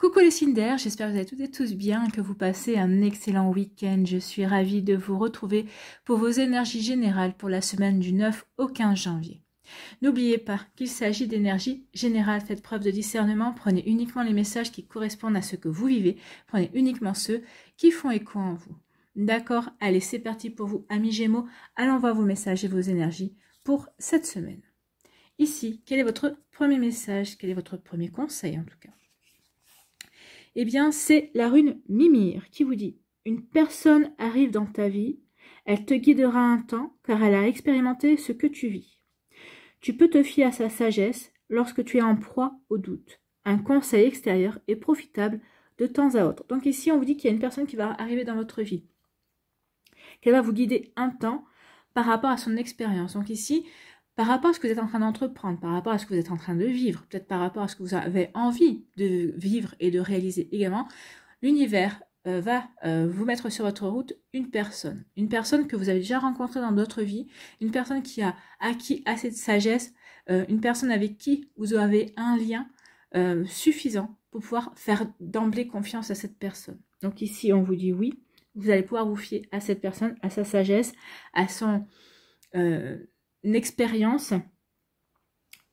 Coucou les Cinder, j'espère que vous allez toutes et tous bien, que vous passez un excellent week-end. Je suis ravie de vous retrouver pour vos énergies générales pour la semaine du 9 au 15 janvier. N'oubliez pas qu'il s'agit d'énergie générale. Faites preuve de discernement, prenez uniquement les messages qui correspondent à ce que vous vivez, prenez uniquement ceux qui font écho en vous. D'accord Allez, c'est parti pour vous, amis Gémeaux. Allons voir vos messages et vos énergies pour cette semaine. Ici, quel est votre premier message Quel est votre premier conseil en tout cas eh bien, c'est la rune Mimir qui vous dit Une personne arrive dans ta vie, elle te guidera un temps, car elle a expérimenté ce que tu vis. Tu peux te fier à sa sagesse lorsque tu es en proie au doute. Un conseil extérieur est profitable de temps à autre. Donc ici, on vous dit qu'il y a une personne qui va arriver dans votre vie, qu'elle va vous guider un temps par rapport à son expérience. Donc ici, par rapport à ce que vous êtes en train d'entreprendre, par rapport à ce que vous êtes en train de vivre, peut-être par rapport à ce que vous avez envie de vivre et de réaliser également, l'univers euh, va euh, vous mettre sur votre route une personne, une personne que vous avez déjà rencontrée dans d'autres vies, une personne qui a acquis assez de sagesse, euh, une personne avec qui vous avez un lien suffisant pour pouvoir faire d'emblée confiance à cette personne. Donc ici, on vous dit oui, vous allez pouvoir vous fier à cette personne, à sa sagesse, à son, expérience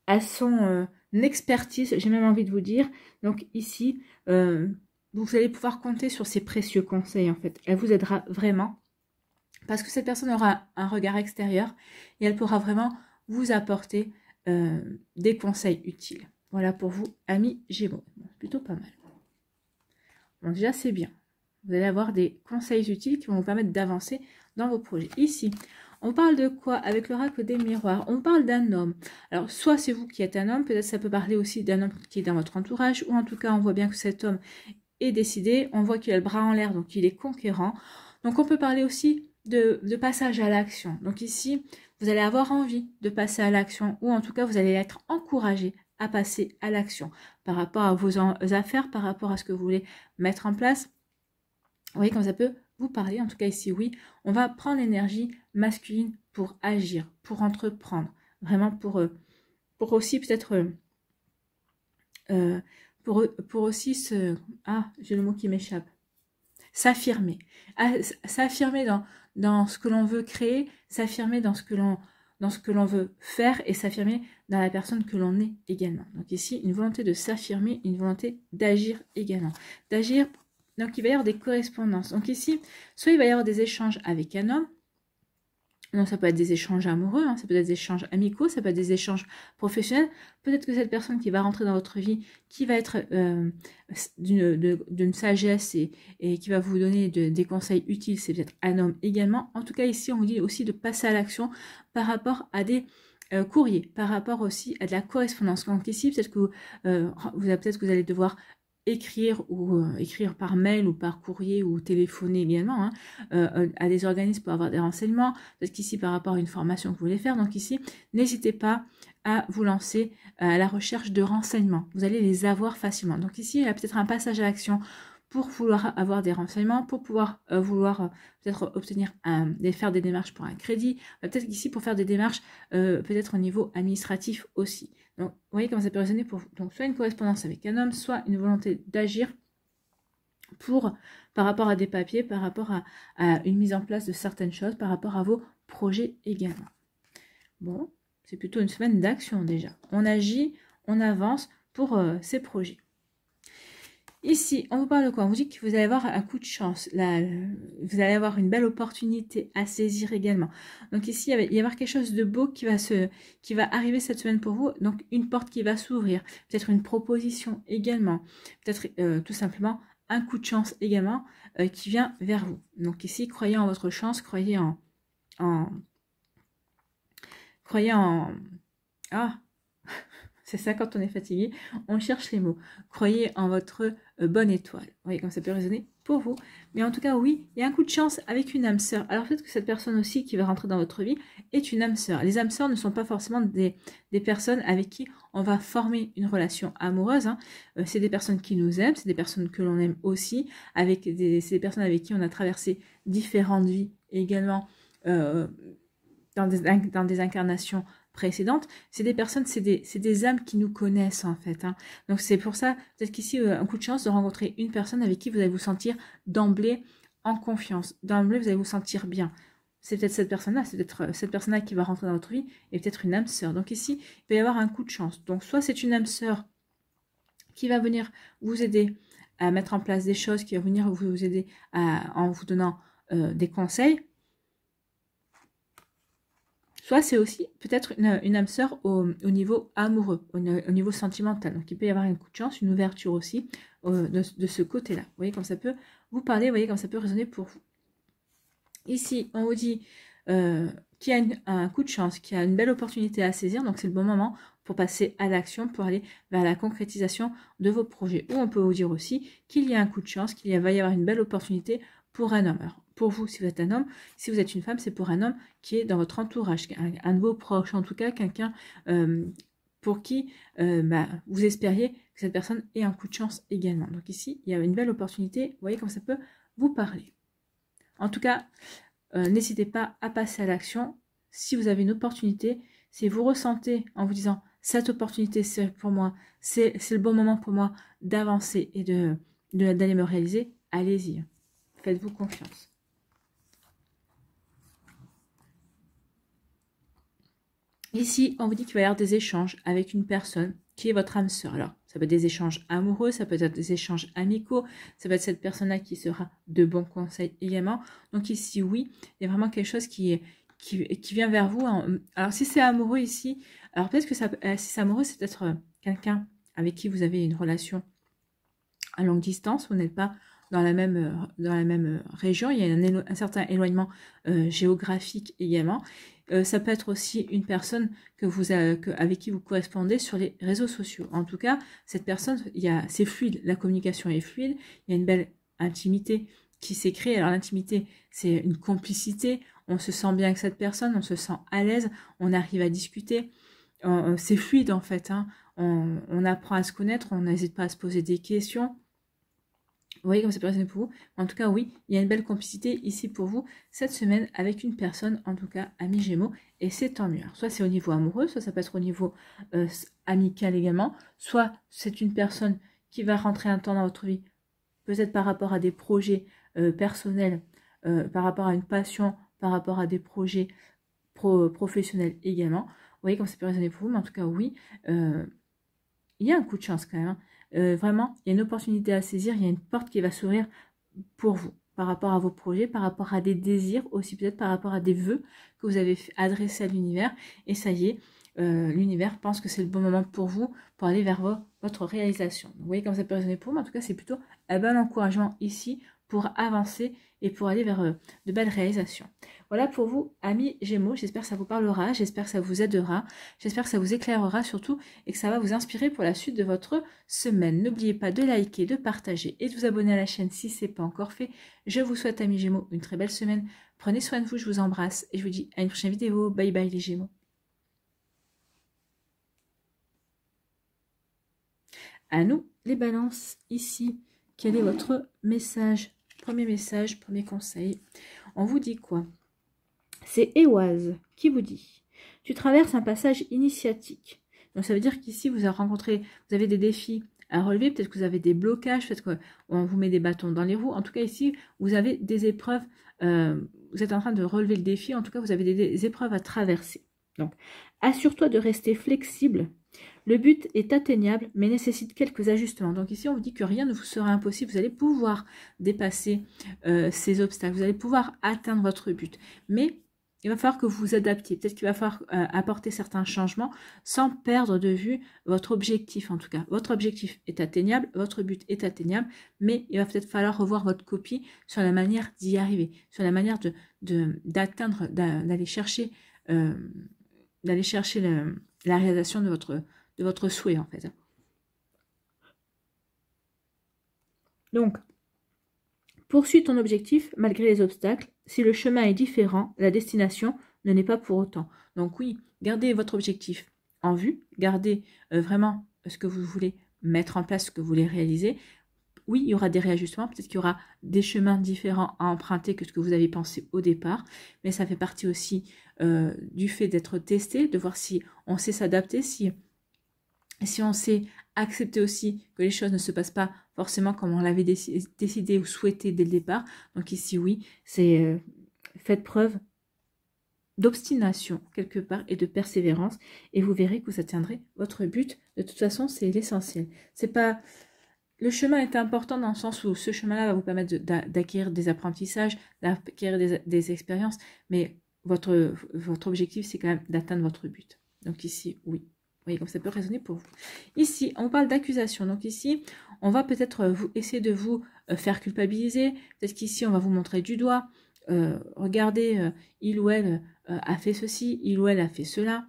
à son euh, expertise, j'ai même envie de vous dire. Donc ici, euh, vous allez pouvoir compter sur ses précieux conseils en fait. Elle vous aidera vraiment parce que cette personne aura un regard extérieur et elle pourra vraiment vous apporter euh, des conseils utiles. Voilà pour vous, amis Gémeaux. plutôt pas mal. Bon, déjà, c'est bien. Vous allez avoir des conseils utiles qui vont vous permettre d'avancer dans vos projets. Ici, on parle de quoi avec l'oracle des miroirs On parle d'un homme. Alors, soit c'est vous qui êtes un homme, peut-être ça peut parler aussi d'un homme qui est dans votre entourage, ou en tout cas, on voit bien que cet homme est décidé, on voit qu'il a le bras en l'air, donc il est conquérant. Donc, on peut parler aussi de, passage à l'action. Donc ici, vous allez avoir envie de passer à l'action, ou en tout cas, vous allez être encouragé à passer à l'action par rapport à vos euh, affaires, par rapport à ce que vous voulez mettre en place. Vous voyez comme ça peut vous parler, en tout cas ici oui, on va prendre l'énergie masculine pour agir, pour entreprendre, vraiment pour, euh, pour aussi peut-être... Euh, euh, pour, pour aussi se... Ah, j'ai le mot qui m'échappe. S'affirmer. Ah, s'affirmer dans, dans ce que l'on veut créer, s'affirmer dans ce que l'on dans ce que l'on veut faire et s'affirmer dans la personne que l'on est également. Donc ici, une volonté de s'affirmer, une volonté d'agir également. D'agir donc il va y avoir des correspondances. Donc ici, soit il va y avoir des échanges avec un homme, Non, ça peut être des échanges amoureux, hein, ça peut être des échanges amicaux, ça peut être des échanges professionnels. Peut-être que cette personne qui va rentrer dans votre vie, qui va être euh, d'une sagesse et, qui va vous donner des conseils utiles, c'est peut-être un homme également. En tout cas, ici, on vous dit aussi de passer à l'action par rapport à des euh, courriers, par rapport aussi à de la correspondance. Donc ici, peut-être que euh, vous, que vous allez devoir écrire ou euh, écrire par mail ou par courrier ou téléphoner également hein, euh, euh, à des organismes pour avoir des renseignements, Peut-être qu'ici par rapport à une formation que vous voulez faire, donc ici, n'hésitez pas à vous lancer à la recherche de renseignements. Vous allez les avoir facilement. Donc ici, il y a peut-être un passage à l'action pour vouloir avoir des renseignements, pour pouvoir vouloir peut-être obtenir un, faire des démarches pour un crédit, peut-être qu'ici, pour faire des démarches peut-être au niveau administratif aussi. Donc, vous voyez comment ça peut résonner pour Donc, soit une correspondance avec un homme, soit une volonté d'agir pour, par rapport à des papiers, par rapport à, une mise en place de certaines choses, par rapport à vos projets également. Bon, c'est plutôt une semaine d'action déjà. On agit, on avance pour euh, ces projets. Ici, on vous parle de quoi On vous dit que vous allez avoir un coup de chance. Là, vous allez avoir une belle opportunité à saisir également. Donc ici, il va y avoir quelque chose de beau qui va, se, qui va arriver cette semaine pour vous. Donc une porte qui va s'ouvrir. Peut-être une proposition également. Peut-être euh, tout simplement un coup de chance également euh, qui vient vers vous. Donc ici, croyez en votre chance, croyez en... en croyez en... Ah C'est ça quand on est fatigué, on cherche les mots. Croyez en votre euh, bonne étoile. Vous voyez comme ça peut résonner pour vous. Mais en tout cas, oui, il y a un coup de chance avec une âme sœur. Alors peut-être que cette personne aussi qui va rentrer dans votre vie est une âme sœur. Les âmes sœurs ne sont pas forcément des, personnes avec qui on va former une relation amoureuse. Hein. Euh, c'est des personnes qui nous aiment, c'est des personnes que l'on aime aussi, avec des, c'est des personnes avec qui on a traversé différentes vies et également euh, dans, des, dans des incarnations précédentes, c'est des personnes, c'est des, âmes qui nous connaissent en fait. Hein. Donc c'est pour ça, peut-être qu'ici, euh, un coup de chance de rencontrer une personne avec qui vous allez vous sentir d'emblée en confiance. D'emblée, vous allez vous sentir bien. C'est peut-être cette personne-là, c'est peut-être euh, cette personne-là qui va rentrer dans votre vie et peut-être une âme sœur. Donc ici, il peut y avoir un coup de chance. Donc soit c'est une âme sœur qui va venir vous aider à mettre en place des choses, qui va venir vous aider en vous donnant euh, des conseils, Soit c'est aussi peut-être une, âme sœur au, niveau amoureux, au, niveau sentimental. Donc il peut y avoir un coup de chance, une ouverture aussi euh, de, ce côté-là. Vous voyez comme ça peut vous parler, vous voyez comme ça peut résonner pour vous. Ici, on vous dit euh, qu'il y a un coup de chance, qu'il y a une belle opportunité à saisir. Donc c'est le bon moment pour passer à l'action, pour aller vers la concrétisation de vos projets. Ou on peut vous dire aussi qu'il y a un coup de chance, qu'il va y avoir une belle opportunité pour un homme pour vous si vous êtes un homme. Si vous êtes une femme, c'est pour un homme qui est dans votre entourage, un, nouveau proche, en tout cas quelqu'un euh, pour qui euh, bah, vous espériez que cette personne ait un coup de chance également. Donc ici, il y a une belle opportunité. Vous voyez comment ça peut vous parler. En tout cas, euh, n'hésitez pas à passer à l'action. Si vous avez une opportunité, si vous ressentez en vous disant cette opportunité, c'est pour moi, c'est le bon moment pour moi d'avancer et de, d'aller me réaliser, allez-y. Faites-vous confiance. Ici, on vous dit qu'il va y avoir des échanges avec une personne qui est votre âme sœur. Alors, ça peut être des échanges amoureux, ça peut être des échanges amicaux, ça peut être cette personne-là qui sera de bons conseils également. Donc ici, oui, il y a vraiment quelque chose qui, vient vers vous. Alors, si c'est amoureux ici, alors peut-être que ça, euh, si c'est amoureux, c'est peut-être euh, quelqu'un avec qui vous avez une relation à longue distance, vous n'êtes pas dans la même, euh, dans la même euh, région. Il y a un, certain éloignement euh, géographique également. ça peut être aussi une personne que vous, avec qui vous correspondez sur les réseaux sociaux. En tout cas, cette personne, c'est fluide, la communication est fluide, il y a une belle intimité qui s'est créée. Alors l'intimité, c'est une complicité, on se sent bien avec cette personne, on se sent à l'aise, on arrive à discuter, c'est fluide en fait, hein. on apprend à se connaître, on n'hésite pas à se poser des questions. Vous voyez comment ça peut résonner pour vous. En tout cas, oui, il y a une belle complicité ici pour vous cette semaine avec une personne, en tout cas ami Gémeaux, et c'est tant mieux. soit c'est au niveau amoureux, soit ça peut être au niveau euh, amical également, soit c'est une personne qui va rentrer un temps dans votre vie, peut-être par rapport à des projets euh, personnels, euh, par rapport à une passion, par rapport à des projets professionnels également. Vous voyez comment ça peut résonner pour vous, mais en tout cas, oui, il y a un coup de chance quand même. Hein. Euh, vraiment, il y a une opportunité à saisir, il y a une porte qui va s'ouvrir pour vous par rapport à vos projets, par rapport à des désirs aussi, peut-être par rapport à des vœux que vous avez adressés à l'univers. Et ça y est, euh, l'univers pense que c'est le bon moment pour vous pour aller vers votre réalisation. Vous voyez comme ça peut résonner pour moi. En tout cas, c'est plutôt un bon encouragement ici pour avancer et pour aller vers euh, de belles réalisations. Voilà pour vous, amis Gémeaux. J'espère que ça vous parlera, j'espère que ça vous aidera, j'espère que ça vous éclairera surtout et que ça va vous inspirer pour la suite de votre semaine. N'oubliez pas de liker, de partager et de vous abonner à la chaîne si ce n'est pas encore fait. Je vous souhaite, amis Gémeaux, une très belle semaine. Prenez soin de vous, je vous embrasse et je vous dis à une prochaine vidéo. Bye bye les Gémeaux. À nous, les balances, ici. Quel est votre message Premier message, premier conseil. On vous dit quoi c'est Ewaz qui vous dit. Tu traverses un passage initiatique. Donc ça veut dire qu'ici, vous avez rencontré, vous avez des défis à relever, peut-être que vous avez des blocages, peut-être qu'on vous met des bâtons dans les roues. En tout cas, ici, vous avez des épreuves, euh, vous êtes en train de relever le défi, en tout cas, vous avez des, épreuves à traverser. Donc, assure-toi de rester flexible. Le but est atteignable, mais nécessite quelques ajustements. Donc ici, on vous dit que rien ne vous sera impossible. Vous allez pouvoir dépasser euh, ces obstacles. Vous allez pouvoir atteindre votre but. Mais il va falloir que vous vous adaptiez. Peut-être qu'il va falloir euh, apporter certains changements sans perdre de vue votre objectif en tout cas. Votre objectif est atteignable, votre but est atteignable, mais il va peut-être falloir revoir votre copie sur la manière d'y arriver, sur la manière d'atteindre, de, d'atteindre, d'aller chercher, euh, d'aller chercher la réalisation de votre, de votre souhait en fait. Donc, poursuis ton objectif malgré les obstacles si le chemin est différent, la destination ne l'est pas pour autant. Donc oui, gardez votre objectif en vue, gardez euh, vraiment ce que vous voulez mettre en place, ce que vous voulez réaliser. Oui, il y aura des réajustements, peut-être qu'il y aura des chemins différents à emprunter que ce que vous avez pensé au départ, mais ça fait partie aussi euh, du fait d'être testé, de voir si on sait s'adapter, si si on sait accepter aussi que les choses ne se passent pas forcément comme on l'avait décidé ou souhaité dès le départ, donc ici oui, c'est euh, faites preuve d'obstination quelque part et de persévérance et vous verrez que vous atteindrez votre but. De toute façon, c'est l'essentiel. C'est pas le chemin est important dans le sens où ce chemin-là va vous permettre d'acquérir des apprentissages, d'acquérir des, des, expériences, mais votre, votre objectif, c'est quand même d'atteindre votre but. Donc ici, oui voyez comme ça peut résonner pour vous. Ici, on parle d'accusation. Donc ici, on va peut-être euh, essayer de vous euh, faire culpabiliser. Peut-être qu'ici, on va vous montrer du doigt. Euh, regardez, il ou elle a fait ceci, il ou elle a fait cela.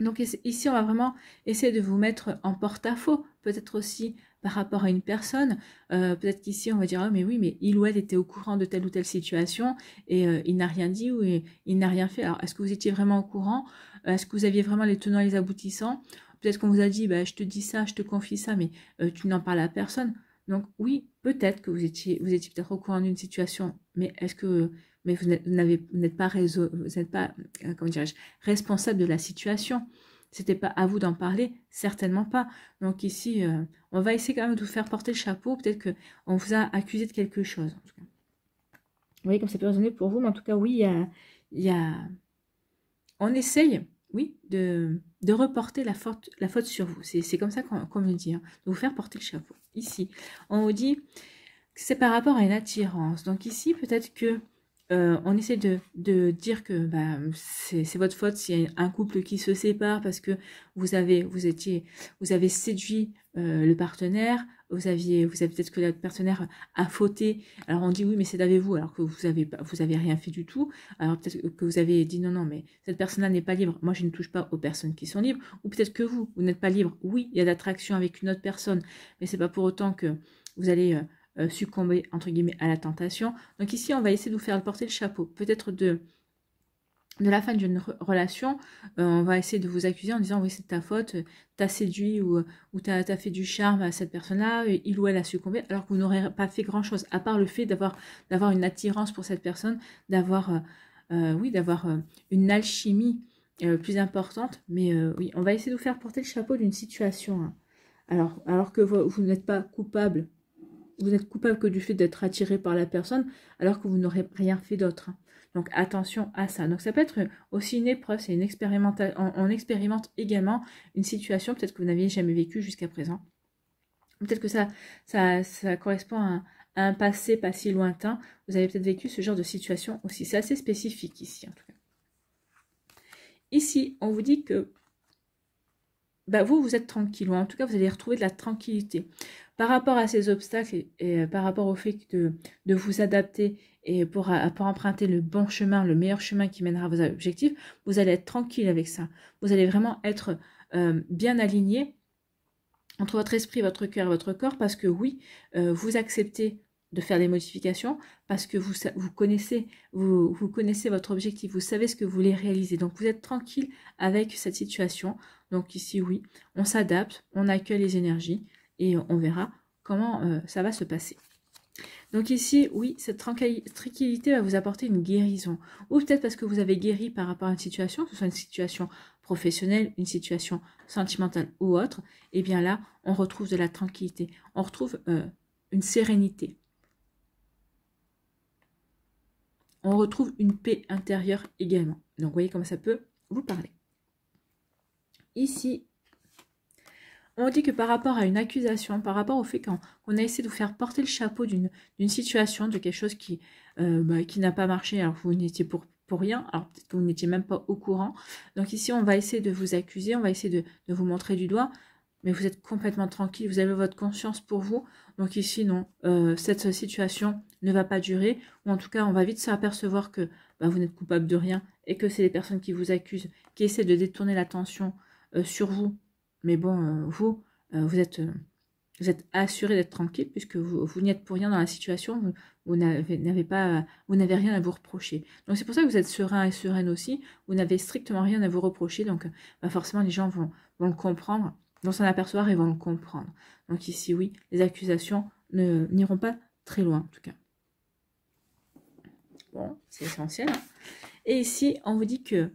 Donc ici, on va vraiment essayer de vous mettre en porte-à-faux, peut-être aussi par rapport à une personne. Euh, peut-être qu'ici, on va dire, ah, mais oui, mais il ou elle était au courant de telle ou telle situation et euh, il n'a rien dit ou euh, il, n'a rien fait. Alors, est-ce que vous étiez vraiment au courant Est-ce que vous aviez vraiment les tenants et les aboutissants Peut-être qu'on vous a dit, bah, je te dis ça, je te confie ça, mais tu n'en parles à personne. Donc oui, peut-être que vous étiez, vous étiez peut-être au courant d'une situation, mais est-ce que mais vous n'êtes pas, pas responsable de la situation. C'était pas à vous d'en parler, certainement pas. Donc ici, euh, on va essayer quand même de vous faire porter le chapeau. Peut-être qu'on vous a accusé de quelque chose. Vous voyez comme ça peut résonner pour vous, mais en tout cas, oui, il y a, On essaye, oui, de, reporter la faute, la faute sur vous. C'est comme ça qu'on veut dire, hein, de vous faire porter le chapeau. Ici, on vous dit que c'est par rapport à une attirance. Donc ici, peut-être que euh, on essaie de, dire que bah, c'est votre faute s'il y a un couple qui se sépare parce que vous avez vous étiez vous avez séduit euh, le partenaire, vous aviez vous avez peut-être que le partenaire a fauté. Alors on dit oui mais c'est davez vous alors que vous avez vous avez rien fait du tout. Alors peut-être que vous avez dit non non mais cette personne-là n'est pas libre. Moi je ne touche pas aux personnes qui sont libres. Ou peut-être que vous vous n'êtes pas libre. Oui il y a d'attraction avec une autre personne mais c'est pas pour autant que vous allez euh, euh, succomber entre guillemets à la tentation. Donc ici, on va essayer de vous faire porter le chapeau. Peut-être de, de la fin d'une relation, euh, on va essayer de vous accuser en disant oui c'est ta faute, t'as séduit ou, ou t'as as fait du charme à cette personne-là, euh, il ou elle a succombé, alors que vous n'aurez pas fait grand-chose, à part le fait d'avoir une attirance pour cette personne, d'avoir oui, d'avoir une alchimie plus importante. Mais oui, on va essayer de vous faire porter le chapeau d'une situation. Hein. Alors, alors que vous n'êtes pas coupable vous n'êtes coupable que du fait d'être attiré par la personne alors que vous n'aurez rien fait d'autre. Donc attention à ça. Donc ça peut être aussi une épreuve, c'est une expérimentation. On, expérimente également une situation peut-être que vous n'aviez jamais vécue jusqu'à présent. Peut-être que ça, ça, correspond à un, passé pas si lointain. Vous avez peut-être vécu ce genre de situation aussi. C'est assez spécifique ici en tout cas. Ici, on vous dit que bah, vous, vous êtes tranquille, en tout cas, vous allez retrouver de la tranquillité. Par rapport à ces obstacles et euh, par rapport au fait de, de vous adapter et pour, euh, pour, emprunter le bon chemin, le meilleur chemin qui mènera à vos objectifs, vous allez être tranquille avec ça. Vous allez vraiment être euh, bien aligné entre votre esprit, votre cœur et votre corps parce que oui, vous acceptez de faire des modifications parce que vous, vous, connaissez, vous, vous connaissez votre objectif, vous savez ce que vous voulez réaliser. Donc vous êtes tranquille avec cette situation. Donc ici, oui, on s'adapte, on accueille les énergies, et on verra comment euh, ça va se passer. Donc ici, oui, cette tranquillité va vous apporter une guérison. Ou peut-être parce que vous avez guéri par rapport à une situation, que ce soit une situation professionnelle, une situation sentimentale ou autre, et eh bien là, on retrouve de la tranquillité, on retrouve euh, une sérénité. On retrouve une paix intérieure également. Donc vous voyez comment ça peut vous parler. Ici, on dit que par rapport à une accusation, par rapport au fait qu'on a essayé de vous faire porter le chapeau d'une situation, de quelque chose qui, euh, bah, n'a pas marché, alors vous n'étiez pour, rien, alors peut-être que vous n'étiez même pas au courant. Donc ici, on va essayer de vous accuser, on va essayer de, vous montrer du doigt, mais vous êtes complètement tranquille, vous avez votre conscience pour vous. Donc ici, non, euh, cette situation ne va pas durer, ou en tout cas, on va vite s'apercevoir que bah, vous n'êtes coupable de rien et que c'est les personnes qui vous accusent, qui essaient de détourner l'attention euh, sur vous mais bon, euh, vous, euh, vous êtes, euh, vous êtes assuré d'être tranquille puisque vous, vous n'y êtes pour rien dans la situation, vous, n'avez pas, vous n'avez rien à vous reprocher. Donc c'est pour ça que vous êtes serein et sereine aussi, vous n'avez strictement rien à vous reprocher, donc bah forcément les gens vont, vont le comprendre, vont s'en apercevoir et vont le comprendre. Donc ici oui, les accusations ne n'iront pas très loin en tout cas. Bon, c'est essentiel. Hein. Et ici, on vous dit que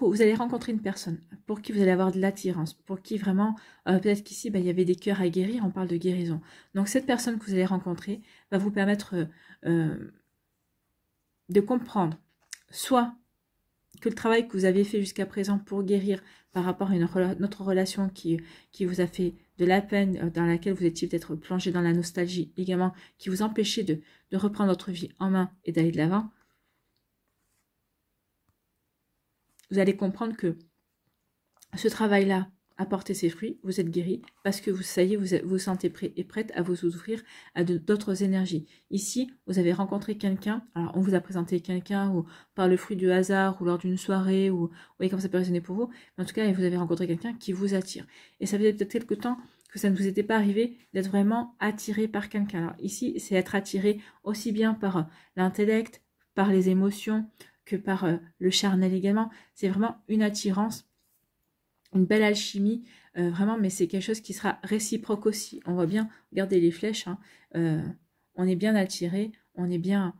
vous, allez rencontrer une personne pour qui vous allez avoir de l'attirance, pour qui vraiment, euh, peut-être qu'ici, bah, il y avait des cœurs à guérir, on parle de guérison. Donc cette personne que vous allez rencontrer va vous permettre euh, euh, de comprendre soit que le travail que vous avez fait jusqu'à présent pour guérir par rapport à une autre notre relation qui, vous a fait de la peine, dans laquelle vous étiez peut-être plongé dans la nostalgie également, qui vous empêchait de, de reprendre votre vie en main et d'aller de l'avant, vous allez comprendre que ce travail-là a porté ses fruits, vous êtes guéri, parce que vous, ça y est, vous vous sentez prêt et prête à vous ouvrir à d'autres énergies. Ici, vous avez rencontré quelqu'un, alors on vous a présenté quelqu'un, ou par le fruit du hasard, ou lors d'une soirée, ou vous voyez comment ça peut résonner pour vous, mais en tout cas, vous avez rencontré quelqu'un qui vous attire. Et ça faisait peut-être quelque temps que ça ne vous était pas arrivé d'être vraiment attiré par quelqu'un. Alors ici, c'est être attiré aussi bien par l'intellect, par les émotions, par euh, le charnel également. C'est vraiment une attirance, une belle alchimie, euh, vraiment, mais c'est quelque chose qui sera réciproque aussi. On voit bien, regardez les flèches, hein, euh, on est bien attiré, on est bien...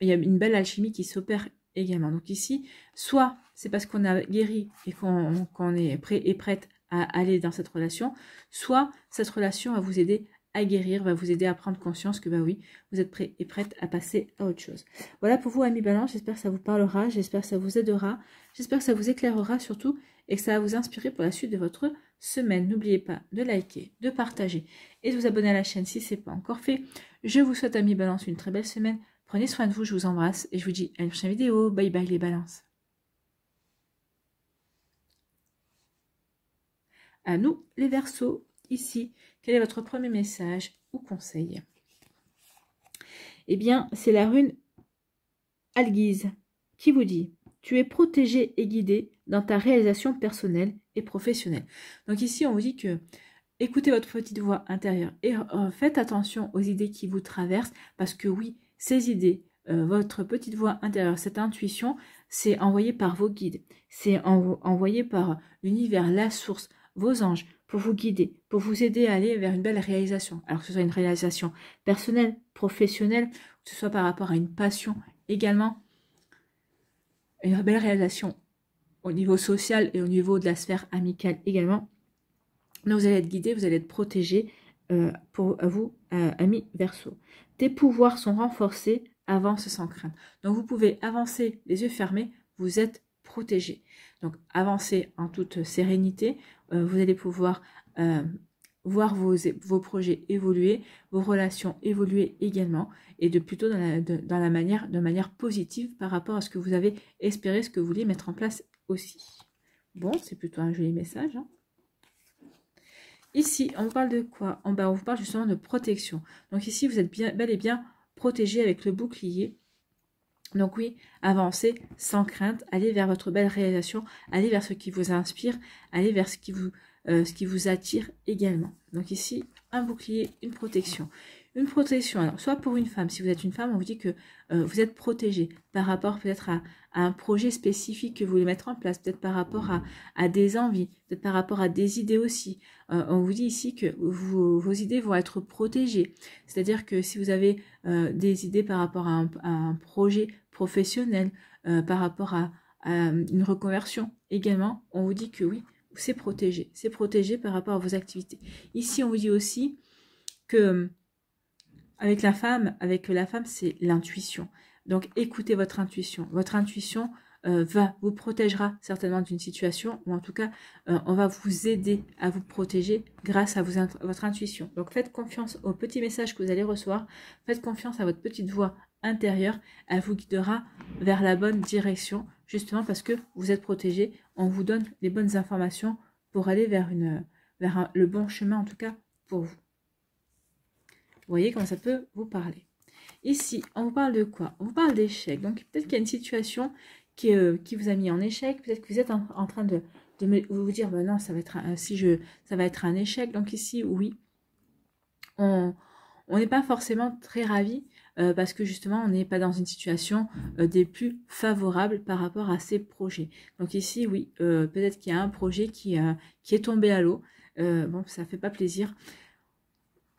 Il y a une belle alchimie qui s'opère également. Donc ici, soit c'est parce qu'on a guéri et qu'on est prêt et prête à aller dans cette relation, soit cette relation va vous aider guérir va vous aider à prendre conscience que bah oui, vous êtes prêt et prête à passer à autre chose. Voilà pour vous, amis balance, j'espère que ça vous parlera, j'espère que ça vous aidera, j'espère que ça vous éclairera surtout et que ça va vous inspirer pour la suite de votre semaine. N'oubliez pas de liker, de partager et de vous abonner à la chaîne si ce n'est pas encore fait. Je vous souhaite, amis balance, une très belle semaine. Prenez soin de vous, je vous embrasse et je vous dis à une prochaine vidéo. Bye bye les balances. À nous les versos, ici. Quel est votre premier message ou conseil Eh bien, c'est la rune Alguise qui vous dit tu es protégé et guidé dans ta réalisation personnelle et professionnelle. Donc ici, on vous dit que écoutez votre petite voix intérieure et euh, faites attention aux idées qui vous traversent parce que oui, ces idées, euh, votre petite voix intérieure, cette intuition, c'est envoyé par vos guides, c'est envoyé par l'univers, la source, vos anges, pour vous guider, pour vous aider à aller vers une belle réalisation. Alors que ce soit une réalisation personnelle, professionnelle, que ce soit par rapport à une passion également, une belle réalisation au niveau social et au niveau de la sphère amicale également. vous allez être guidé, vous allez être protégé euh, pour vous, ami euh, amis verso. Tes pouvoirs sont renforcés, avance sans crainte. Donc vous pouvez avancer les yeux fermés, vous êtes donc avancez en toute sérénité, euh, vous allez pouvoir euh, voir vos, projets évoluer, vos relations évoluer également, et de plutôt dans la, manière, de manière positive par rapport à ce que vous avez espéré, ce que vous vouliez mettre en place aussi. Bon, c'est plutôt un joli message. Hein. Ici, on parle de quoi bah, on, vous parle justement de protection. Donc ici, vous êtes bel et bien protégé avec le bouclier donc oui, avancez sans crainte, allez vers votre belle réalisation, allez vers ce qui vous inspire, allez vers ce qui vous, euh, ce qui vous attire également. Donc ici, un bouclier, une protection. Une protection, alors soit pour une femme, si vous êtes une femme, on vous dit que euh, vous êtes protégée par rapport peut-être à, un projet spécifique que vous voulez mettre en place, peut-être par rapport à, à des envies, peut-être par rapport à des idées aussi. Euh, on vous dit ici que vos idées vont être protégées. C'est-à-dire que si vous avez euh, des idées par rapport à un, projet professionnel, par rapport à une reconversion également, on vous dit que oui, c'est protégé. C'est protégé par rapport à vos activités. Ici, on vous dit aussi que avec la femme, avec la femme, c'est l'intuition. Donc écoutez votre intuition. Votre intuition euh, va vous protégera certainement d'une situation, ou en tout cas, euh, on va vous aider à vous protéger grâce à, votre intuition. Donc faites confiance au petit message que vous allez recevoir, faites confiance à votre petite voix intérieure, elle vous guidera vers la bonne direction, justement parce que vous êtes protégé, on vous donne les bonnes informations pour aller vers, vers le bon chemin, en tout cas pour vous. Vous voyez comment ça peut vous parler. Ici, on vous parle de quoi On vous parle d'échec. Donc peut-être qu'il y a une situation qui, euh, qui, vous a mis en échec. Peut-être que vous êtes en, train de, vous dire, bah non, ça va, être un, si je, ça va être un échec. Donc ici, oui, on n'est pas forcément très ravi euh, parce que justement, on n'est pas dans une situation euh, des plus favorables par rapport à ces projets. Donc ici, oui, peut-être qu'il y a un projet qui, qui est tombé à l'eau. bon, ça ne fait pas plaisir.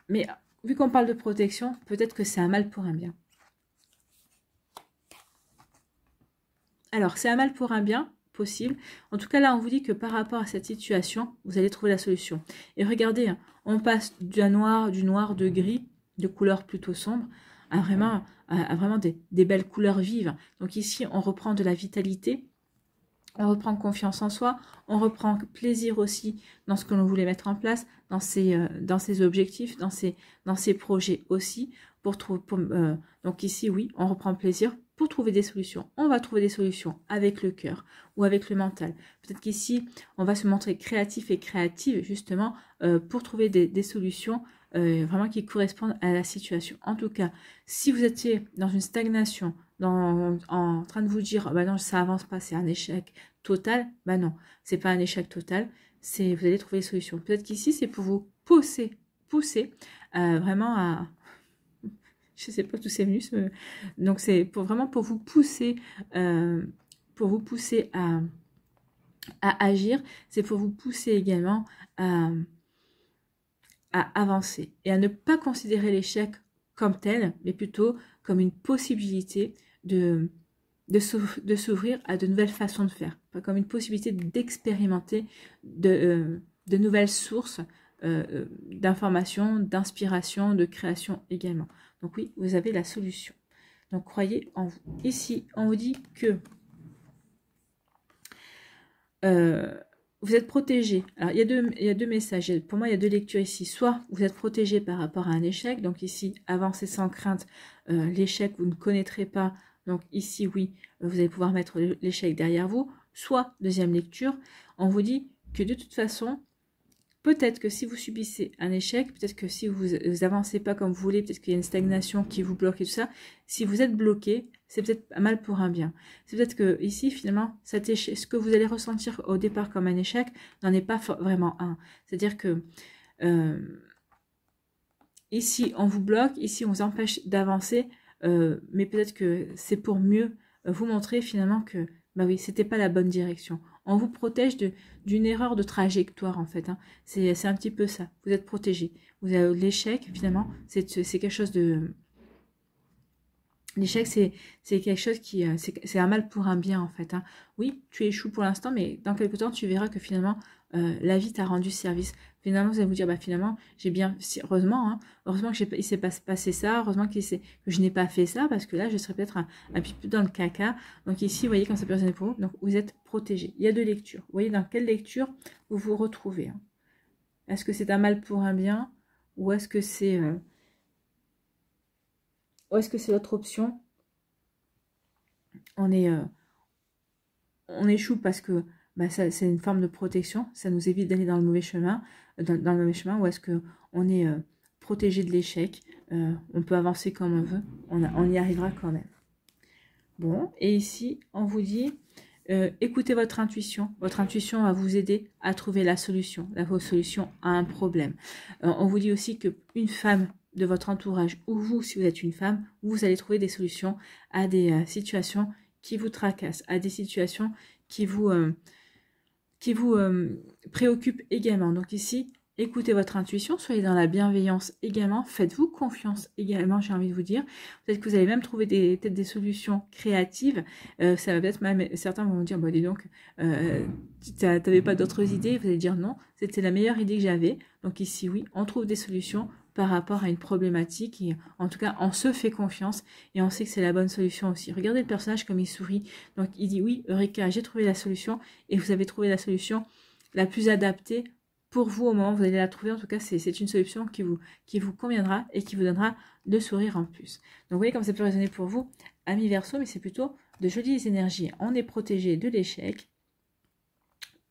Mais vu qu'on parle de protection, peut-être que c'est un mal pour un bien. Alors, c'est un mal pour un bien possible. En tout cas, là, on vous dit que par rapport à cette situation, vous allez trouver la solution. Et regardez, hein, on passe du noir, du noir, de gris, de couleurs plutôt sombres, à vraiment, à, vraiment des belles couleurs vives. Donc ici, on reprend de la vitalité, on reprend confiance en soi, on reprend plaisir aussi dans ce que l'on voulait mettre en place, dans ses, euh, dans objectifs, dans ses, projets aussi. Pour, euh, donc ici, oui, on reprend plaisir pour trouver des solutions. On va trouver des solutions avec le cœur ou avec le mental. Peut-être qu'ici, on va se montrer créatif et créative justement euh, pour trouver des solutions vraiment qui correspondent à la situation. En tout cas, si vous étiez dans une stagnation, en train de vous dire, oh, bah non, ça avance pas, c'est un échec total, bah non, c'est pas un échec total, c'est vous allez trouver des solutions. Peut-être qu'ici, c'est pour vous pousser, pousser euh, vraiment à... Je sais pas tout c'est venu donc c'est pour, vraiment pour vous pousser, euh, pour vous pousser à, agir, c'est pour vous pousser également à avancer et à ne pas considérer l'échec comme tel, mais plutôt comme une possibilité de, de s'ouvrir à de nouvelles façons de faire, comme une possibilité d'expérimenter de, euh, de, nouvelles sources euh, euh d'information, d'inspiration, de création également. Donc oui, vous avez la solution. Donc croyez en vous. Ici, on vous dit que euh, vous êtes protégé. Alors il y, a deux, il y a deux messages. Pour moi, il y a deux lectures ici. Soit vous êtes protégé par rapport à un échec. Donc ici, avancez sans crainte. L'échec, vous ne connaîtrez pas donc ici, oui, vous allez pouvoir mettre l'échec derrière vous. Soit, deuxième lecture, on vous dit que de toute façon, peut-être que si vous subissez un échec, peut-être que si vous, n'avancez avancez pas comme vous voulez, peut-être qu'il y a une stagnation qui vous bloque et tout ça, si vous êtes bloqué, c'est peut-être mal pour un bien. C'est peut-être que ici, finalement, ce que vous allez ressentir au départ comme un échec n'en est pas vraiment un. C'est-à-dire que euh, ici, on vous bloque, ici, on vous empêche d'avancer euh, mais peut-être que c'est pour mieux euh, vous montrer finalement que, bah oui, c'était pas la bonne direction. On vous protège d'une erreur de trajectoire en fait. Hein. C'est un petit peu ça. Vous êtes protégé. Vous avez l'échec finalement. C'est quelque chose de L'échec, c'est quelque chose qui... Euh, c'est un mal pour un bien, en fait. Hein. Oui, tu échoues pour l'instant, mais dans quelques temps, tu verras que finalement, euh, la vie t'a rendu service. Finalement, vous allez vous dire, bah finalement, j'ai bien... Heureusement, hein, heureusement qu'il s'est pas passé ça, heureusement que je n'ai pas fait ça, parce que là, je serais peut-être un, petit peu dans le caca. Donc ici, vous voyez quand ça peut résonner pour vous. Donc, vous êtes protégé. Il y a deux lectures. Vous voyez dans quelle lecture vous vous retrouvez. Hein. Est-ce que c'est un mal pour un bien Ou est-ce que c'est... Euh, ou est-ce que c'est l'autre option On est... Euh, on échoue parce que bah, c'est une forme de protection, ça nous évite d'aller dans le mauvais chemin, euh, dans, le mauvais chemin, ou est-ce que on est euh, protégé de l'échec, on peut avancer comme on veut, on, y arrivera quand même. Bon, et ici, on vous dit, écoutez votre intuition. Votre intuition va vous aider à trouver la solution, la solution à un problème. on vous dit aussi qu'une femme de votre entourage ou vous, si vous êtes une femme, vous allez trouver des solutions à des euh, situations qui vous tracassent, à des situations qui vous, euh, qui vous euh, préoccupent également. Donc ici, écoutez votre intuition, soyez dans la bienveillance également, faites-vous confiance également, j'ai envie de vous dire. Peut-être que vous allez même trouver des, des solutions créatives. ça va être même, certains vont vous dire, bon, dis donc, tu t'avais pas d'autres idées, vous allez dire non, c'était la meilleure idée que j'avais. Donc ici, oui, on trouve des solutions par rapport à une problématique. en tout cas, on se fait confiance et on sait que c'est la bonne solution aussi. Regardez le personnage comme il sourit. Donc il dit oui, Eureka, j'ai trouvé la solution et vous avez trouvé la solution la plus adaptée pour vous au moment où vous allez la trouver. En tout cas, c'est une solution qui vous, qui vous conviendra et qui vous donnera le sourire en plus. Donc vous voyez comme ça peut résonner pour vous, ami verso, mais c'est plutôt de jolies énergies. On est protégé de l'échec.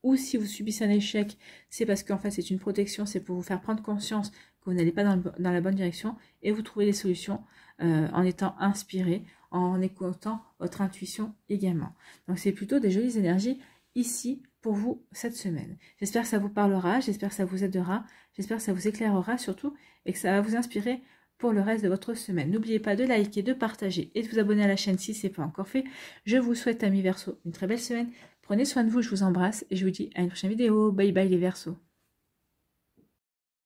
Ou si vous subissez un échec, c'est parce qu'en fait c'est une protection, c'est pour vous faire prendre conscience vous n'allez pas dans, la bonne direction et vous trouvez des solutions euh, en étant inspiré, en écoutant votre intuition également. Donc c'est plutôt des jolies énergies ici pour vous cette semaine. J'espère que ça vous parlera, j'espère que ça vous aidera, j'espère que ça vous éclairera surtout et que ça va vous inspirer pour le reste de votre semaine. N'oubliez pas de liker, de partager et de vous abonner à la chaîne si ce n'est pas encore fait. Je vous souhaite, amis Verso, une très belle semaine. Prenez soin de vous, je vous embrasse et je vous dis à une prochaine vidéo. Bye bye les versos